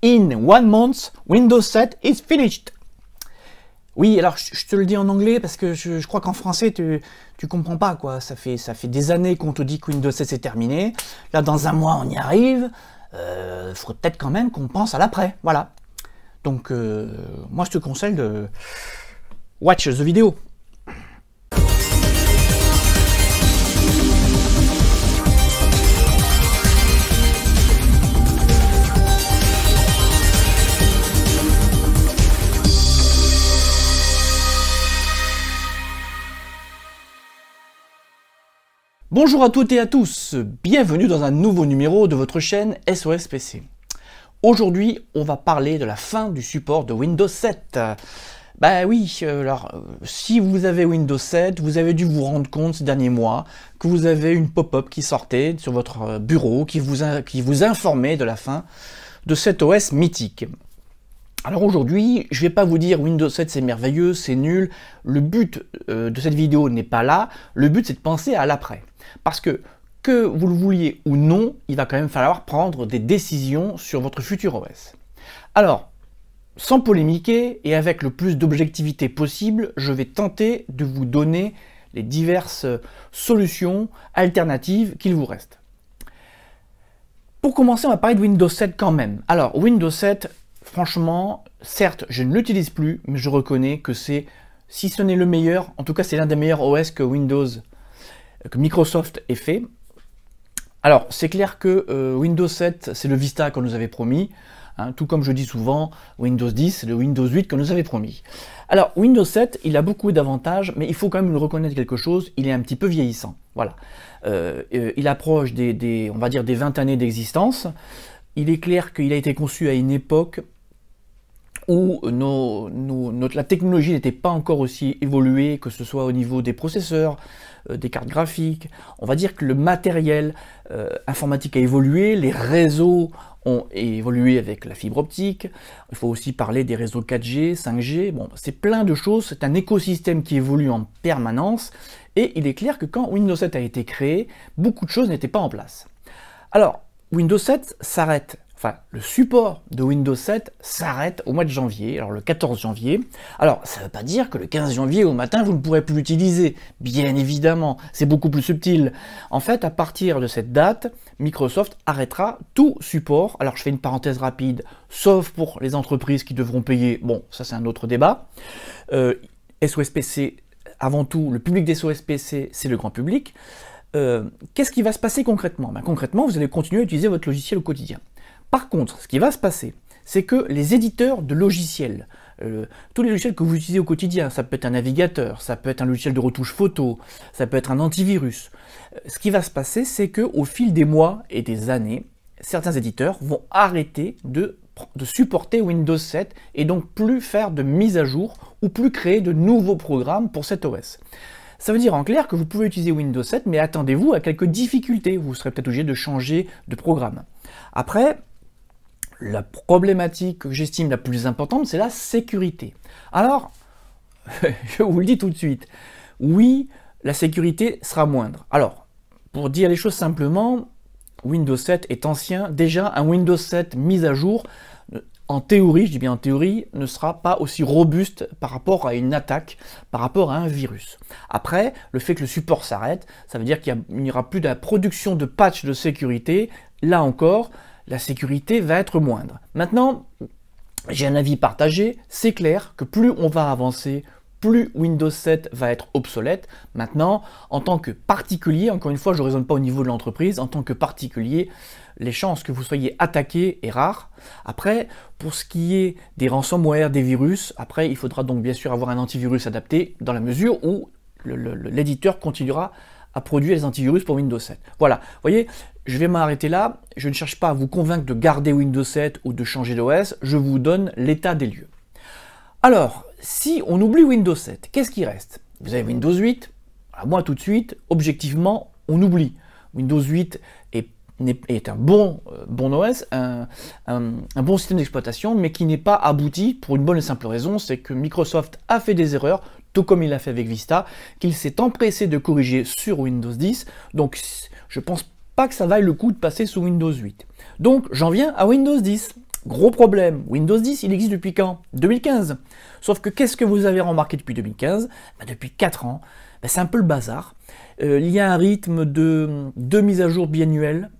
In one month, Windows 7 is finished. Oui, alors je, te le dis en anglais parce que je, crois qu'en français tu, tu comprends pas quoi. Ça fait, ça fait des années qu'on te dit que Windows 7 c'est terminé. Là, dans un mois, on y arrive. Il euh, faudrait peut-être quand même qu'on pense à l'après. Voilà. Donc, euh, moi je te conseille de watch the video ». Bonjour à toutes et à tous, bienvenue dans un nouveau numéro de votre chaîne SOS PC. Aujourd'hui, on va parler de la fin du support de Windows 7. Bah ben oui, euh, alors euh, si vous avez Windows 7, vous avez dû vous rendre compte ces derniers mois que vous avez une pop-up qui sortait sur votre euh, bureau qui vous, qui vous informait de la fin de cet OS mythique. Alors aujourd'hui, je ne vais pas vous dire Windows 7 c'est merveilleux, c'est nul. Le but euh, de cette vidéo n'est pas là. Le but c'est de penser à l'après. Parce que que vous le vouliez ou non, il va quand même falloir prendre des décisions sur votre futur OS. Alors, sans polémiquer et avec le plus d'objectivité possible, je vais tenter de vous donner les diverses solutions alternatives qu'il vous reste. Pour commencer, on va parler de Windows 7 quand même. Alors, Windows 7, franchement, certes, je ne l'utilise plus, mais je reconnais que c'est, si ce n'est le meilleur, en tout cas, c'est l'un des meilleurs OS que Windows, que Microsoft ait fait. Alors, c'est clair que euh, Windows 7, c'est le Vista qu'on nous avait promis. Hein, tout comme je dis souvent, Windows 10, c'est le Windows 8 qu'on nous avait promis. Alors, Windows 7, il a beaucoup d'avantages, mais il faut quand même le reconnaître quelque chose, il est un petit peu vieillissant. Voilà. Euh, euh, il approche des, on va dire, des 20 années d'existence. Il est clair qu'il a été conçu à une époque où la technologie n'était pas encore aussi évoluée, que ce soit au niveau des processeurs, euh, des cartes graphiques. On va dire que le matériel euh, informatique a évolué, les réseaux ont évolué avec la fibre optique. Il faut aussi parler des réseaux 4G, 5G. Bon, c'est plein de choses. C'est un écosystème qui évolue en permanence. Et il est clair que quand Windows 7 a été créé, beaucoup de choses n'étaient pas en place. Alors, Windows 7 s'arrête enfin le support de Windows 7 s'arrête au mois de janvier, alors le 14 janvier. Alors ça ne veut pas dire que le 15 janvier au matin vous ne pourrez plus l'utiliser, bien évidemment, c'est beaucoup plus subtil. En fait, à partir de cette date, Microsoft arrêtera tout support. Alors je fais une parenthèse rapide, sauf pour les entreprises qui devront payer, bon ça c'est un autre débat. Euh, SOSPC, avant tout, le public des SOSPC, c'est le grand public. Euh, qu'est-ce qui va se passer concrètement ben, Concrètement, vous allez continuer à utiliser votre logiciel au quotidien. Par contre, ce qui va se passer, c'est que les éditeurs de logiciels, euh, tous les logiciels que vous utilisez au quotidien, ça peut être un navigateur, ça peut être un logiciel de retouche photo, ça peut être un antivirus. Euh, ce qui va se passer, c'est que au fil des mois et des années, certains éditeurs vont arrêter de, de supporter Windows 7 et donc plus faire de mise à jour ou plus créer de nouveaux programmes pour cet OS. Ça veut dire en clair que vous pouvez utiliser Windows 7, mais attendez-vous à quelques difficultés. Vous serez peut-être obligé de changer de programme. Après, la problématique que j'estime la plus importante, c'est la sécurité. Alors, je vous le dis tout de suite, oui, la sécurité sera moindre. Alors, pour dire les choses simplement, Windows 7 est ancien. Déjà, un Windows 7 mis à jour, euh, en théorie, je dis bien en théorie, ne sera pas aussi robuste par rapport à une attaque, par rapport à un virus. Après, le fait que le support s'arrête, ça veut dire qu'il n'y aura plus de production de patchs de sécurité. Là encore, la sécurité va être moindre. Maintenant, j'ai un avis partagé, c'est clair que plus on va avancer, plus Windows 7 va être obsolète. Maintenant, en tant que particulier, encore une fois, je ne raisonne pas au niveau de l'entreprise, en tant que particulier, les chances que vous soyez attaqué est rare. Après, pour ce qui est des ransomware, des virus, après, il faudra donc bien sûr avoir un antivirus adapté dans la mesure où l'éditeur continuera Produit les antivirus pour Windows 7. Voilà, vous voyez, je vais m'arrêter là. Je ne cherche pas à vous convaincre de garder Windows 7 ou de changer d'OS. Je vous donne l'état des lieux. Alors, si on oublie Windows 7, qu'est-ce qui reste Vous avez Windows 8. À moi tout de suite, objectivement, on oublie. Windows 8 est, est un bon, euh, bon OS, un bon système d'exploitation, mais qui n'est pas abouti pour une bonne et simple raison, c'est que Microsoft a fait des erreurs comme il l'a fait avec Vista, qu'il s'est empressé de corriger sur Windows 10. Donc je pense pas que ça vaille le coup de passer sous Windows 8. Donc j'en viens à Windows 10. Gros problème, Windows 10, il existe depuis quand 2015. Sauf que qu'est-ce que vous avez remarqué depuis 2015 bah, Depuis 4 ans, bah, c'est un peu le bazar. Euh, il y a un rythme de deux mises à jour biannuelles.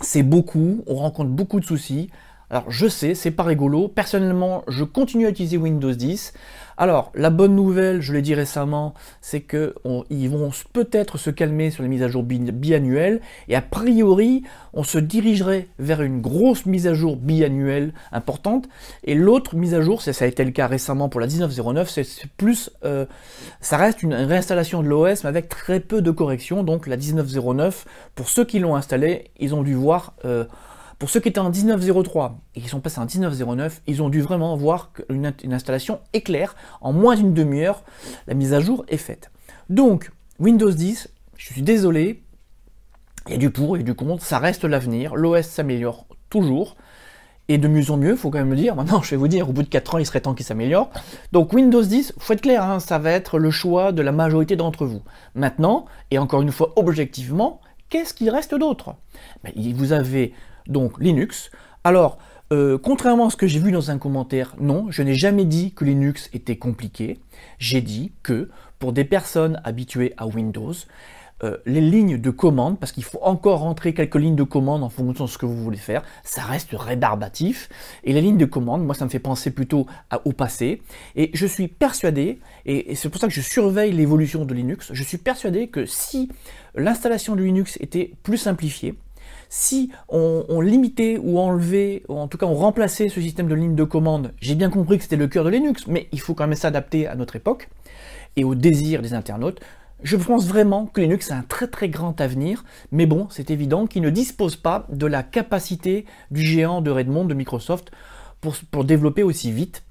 C'est beaucoup, on rencontre beaucoup de soucis. Alors je sais, c'est pas rigolo. Personnellement, je continue à utiliser Windows 10. Alors la bonne nouvelle, je l'ai dit récemment, c'est que vont peut-être se calmer sur les mises à jour biannuelles et a priori, on se dirigerait vers une grosse mise à jour biannuelle importante. Et l'autre mise à jour, ça, a été le cas récemment pour la 1909, c'est plus, euh, ça reste une réinstallation de l'OS mais avec très peu de corrections. Donc la 1909, pour ceux qui l'ont installée, ils ont dû voir euh, pour ceux qui étaient en 1903 et qui sont passés en 1909, ils ont dû vraiment voir qu'une une installation éclair. En moins d'une demi-heure, la mise à jour est faite. Donc, Windows 10, je suis désolé, il y a du pour, et du contre, ça reste l'avenir, l'OS s'améliore toujours, et de mieux en mieux, il faut quand même le dire, maintenant je vais vous dire, au bout de 4 ans, il serait temps qu'il s'améliore. Donc Windows 10, faut être clair, hein, ça va être le choix de la majorité d'entre vous. Maintenant, et encore une fois objectivement, qu'est-ce qu'il reste d'autre Vous avez donc Linux. Alors, euh, contrairement à ce que j'ai vu dans un commentaire, non, je n'ai jamais dit que Linux était compliqué. J'ai dit que pour des personnes habituées à Windows, euh, les lignes de commande, parce qu'il faut encore rentrer quelques lignes de commande en fonction de ce que vous voulez faire, ça reste rébarbatif. Et les lignes de commande, moi, ça me fait penser plutôt au passé. Et je suis persuadé, et, c'est pour ça que je surveille l'évolution de Linux, je suis persuadé que si l'installation de Linux était plus simplifiée, si on, on, limitait ou enlevait, ou en tout cas on remplaçait ce système de lignes de commande, j'ai bien compris que c'était le cœur de Linux, mais il faut quand même s'adapter à notre époque et au désir des internautes. Je pense vraiment que Linux a un très très grand avenir, mais bon, c'est évident qu'il ne dispose pas de la capacité du géant de Redmond de Microsoft pour, pour développer aussi vite.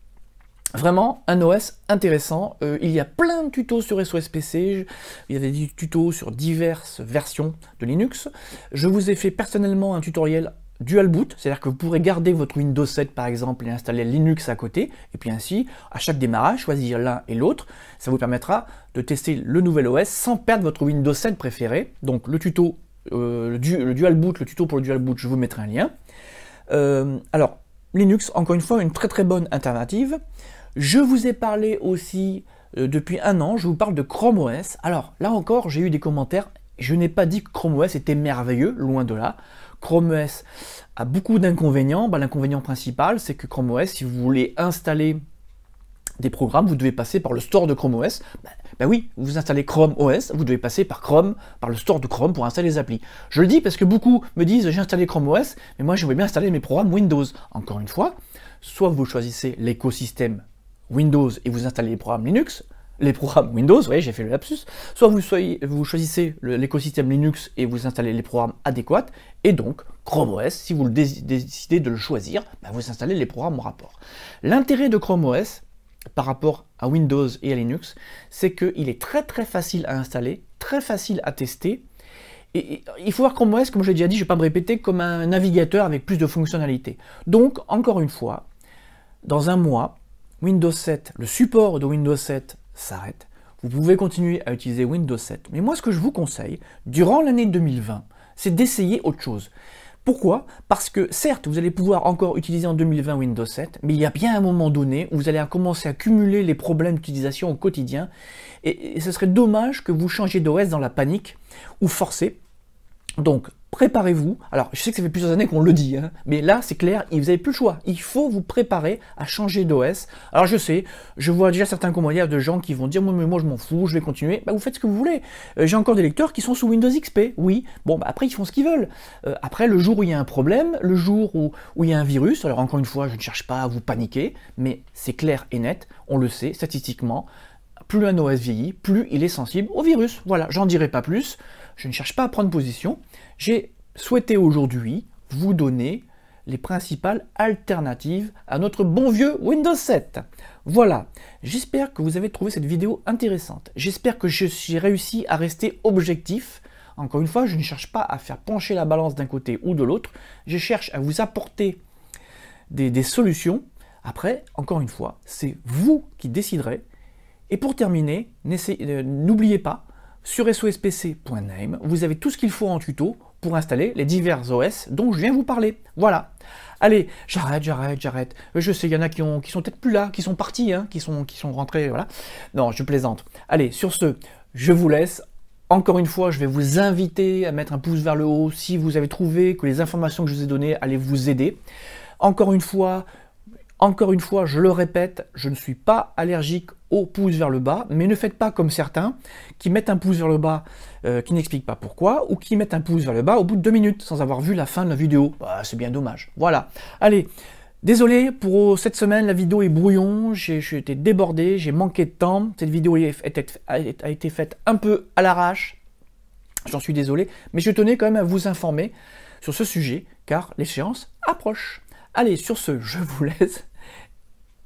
Vraiment un OS intéressant. Euh, il y a plein de tutos sur SOSPC. PC. il y a des tutos sur diverses versions de Linux. Je vous ai fait personnellement un tutoriel dual boot, c'est-à-dire que vous pourrez garder votre Windows 7 par exemple et installer Linux à côté, et puis ainsi, à chaque démarrage, choisir l'un et l'autre. Ça vous permettra de tester le nouvel OS sans perdre votre Windows 7 préféré. Donc le tuto, euh, le, dual boot, le tuto pour le dual boot, je vous mettrai un lien. Euh, alors, Linux, encore une fois, une très très bonne alternative. Je vous ai parlé aussi euh, depuis un an, je vous parle de Chrome OS. Alors là encore, j'ai eu des commentaires. Je n'ai pas dit que Chrome OS était merveilleux, loin de là. Chrome OS a beaucoup d'inconvénients. Bah, l'inconvénient principal, c'est que Chrome OS, si vous voulez installer des programmes, vous devez passer par le store de Chrome OS. Ben, bah, bah oui, vous installez Chrome OS, vous devez passer par Chrome, par le store de Chrome pour installer les applis. Je le dis parce que beaucoup me disent j'ai installé Chrome OS, mais moi je veux bien installer mes programmes Windows. Encore une fois, soit vous choisissez l'écosystème Windows et vous installez les programmes Linux, les programmes Windows, vous voyez, j'ai fait le lapsus, soit vous, soyez, vous choisissez l'écosystème Linux et vous installez les programmes adéquats, et donc Chrome OS, si vous décidez de le choisir, bah, vous installez les programmes en rapport. L'intérêt de Chrome OS par rapport à Windows et à Linux, c'est qu'il est très très facile à installer, très facile à tester, et, et, il faut voir Chrome OS, comme je l'ai déjà dit, je ne vais pas me répéter, comme un navigateur avec plus de fonctionnalités. Donc, encore une fois, dans un mois, Windows 7, le support de Windows 7 s'arrête, vous pouvez continuer à utiliser Windows 7. Mais moi, ce que je vous conseille, durant l'année 2020, c'est d'essayer autre chose. Pourquoi Parce que certes, vous allez pouvoir encore utiliser en 2020 Windows 7, mais il y a bien un moment donné où vous allez commencer à cumuler les problèmes d'utilisation au quotidien, et, ce serait dommage que vous changiez d'OS dans la panique ou forcé. Donc, préparez-vous. Alors, je sais que ça fait plusieurs années qu'on le dit, hein, mais là, c'est clair, vous n'avez plus le choix. Il faut vous préparer à changer d'OS. Alors, je sais, je vois déjà certains commentaires de gens qui vont dire Moi, mais moi, je m'en fous, je vais continuer. Bah, vous faites ce que vous voulez. Euh, j'ai encore des lecteurs qui sont sous Windows XP, oui. Bon, bah, après, ils font ce qu'ils veulent. Euh, après, le jour où il y a un problème, le jour où, où il y a un virus, alors encore une fois, je ne cherche pas à vous paniquer, mais c'est clair et net, on le sait statistiquement. Plus un OS vieillit, plus il est sensible au virus. Voilà, j'en dirai pas plus. Je ne cherche pas à prendre position. J'ai souhaité aujourd'hui vous donner les principales alternatives à notre bon vieux Windows 7. Voilà, j'espère que vous avez trouvé cette vidéo intéressante. J'espère que je suis réussi à rester objectif. Encore une fois, je ne cherche pas à faire pencher la balance d'un côté ou de l'autre. Je cherche à vous apporter des solutions. Après, encore une fois, c'est vous qui déciderez. Et pour terminer, euh, n'oubliez pas, sur sospc.name, vous avez tout ce qu'il faut en tuto pour installer les divers OS dont je viens vous parler. Voilà. Allez, j'arrête, j'arrête, j'arrête. Je sais, il y en a qui, ont, sont peut-être plus là, qui sont partis, hein, qui, sont, qui sont rentrés, voilà. Non, je plaisante. Allez, sur ce, je vous laisse. Encore une fois, je vais vous inviter à mettre un pouce vers le haut si vous avez trouvé que les informations que je vous ai données allaient vous aider. Encore une fois, encore une fois, je le répète, je ne suis pas allergique au pouce vers le bas, mais ne faites pas comme certains qui mettent un pouce vers le bas euh, qui n'expliquent pas pourquoi, ou qui mettent un pouce vers le bas au bout de deux minutes sans avoir vu la fin de la vidéo. Bah, c'est bien dommage. Voilà. Allez, Désolé pour oh, cette semaine, la vidéo est brouillon, j'ai été débordé, j'ai manqué de temps, cette vidéo a été faite un peu à l'arrache, j'en suis désolé, mais je tenais quand même à vous informer sur ce sujet, car l'échéance approche. Allez, sur ce, je vous laisse,